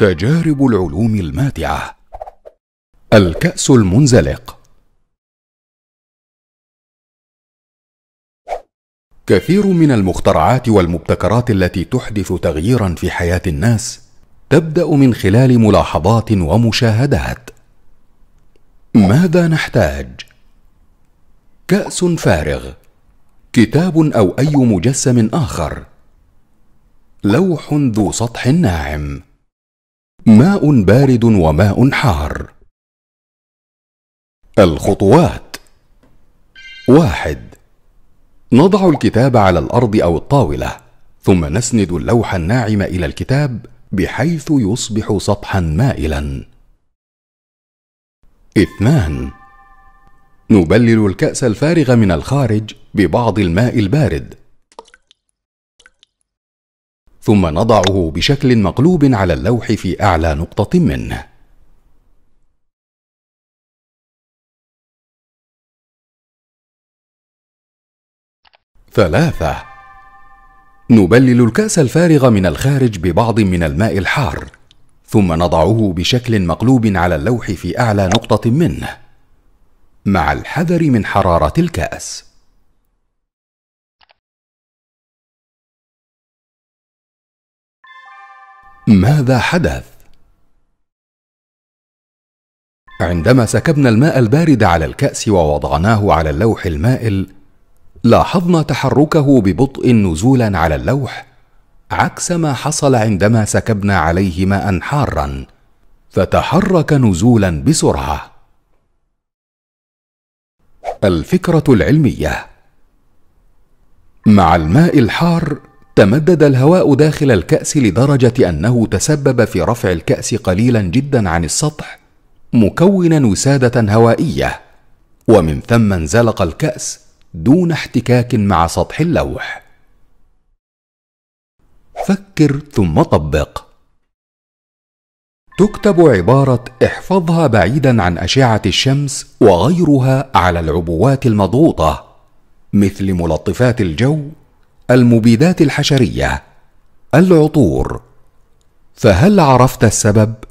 تجارب العلوم الماتعة الكأس المنزلق كثير من المخترعات والمبتكرات التي تحدث تغييرا في حياة الناس تبدأ من خلال ملاحظات ومشاهدات ماذا نحتاج؟ كأس فارغ كتاب أو أي مجسم آخر لوح ذو سطح ناعم ماء بارد وماء حار الخطوات واحد نضع الكتاب على الارض او الطاوله ثم نسند اللوح الناعم الى الكتاب بحيث يصبح سطحا مائلا اثنان نبلل الكاس الفارغ من الخارج ببعض الماء البارد ثم نضعه بشكل مقلوب على اللوح في اعلى نقطه منه ثلاثة نبلل الكأس الفارغ من الخارج ببعض من الماء الحار ثم نضعه بشكل مقلوب على اللوح في أعلى نقطة منه مع الحذر من حرارة الكأس ماذا حدث عندما سكبنا الماء البارد على الكاس ووضعناه على اللوح المائل لاحظنا تحركه ببطء نزولا على اللوح عكس ما حصل عندما سكبنا عليه ماء حارا فتحرك نزولا بسرعه الفكره العلميه مع الماء الحار تمدد الهواء داخل الكأس لدرجة أنه تسبب في رفع الكأس قليلا جدا عن السطح مكونا وسادة هوائية ومن ثم انزلق الكأس دون احتكاك مع سطح اللوح فكر ثم طبق تكتب عباره احفظها بعيدا عن اشعه الشمس وغيرها على العبوات المضغوطه مثل ملطفات الجو المبيدات الحشريه العطور فهل عرفت السبب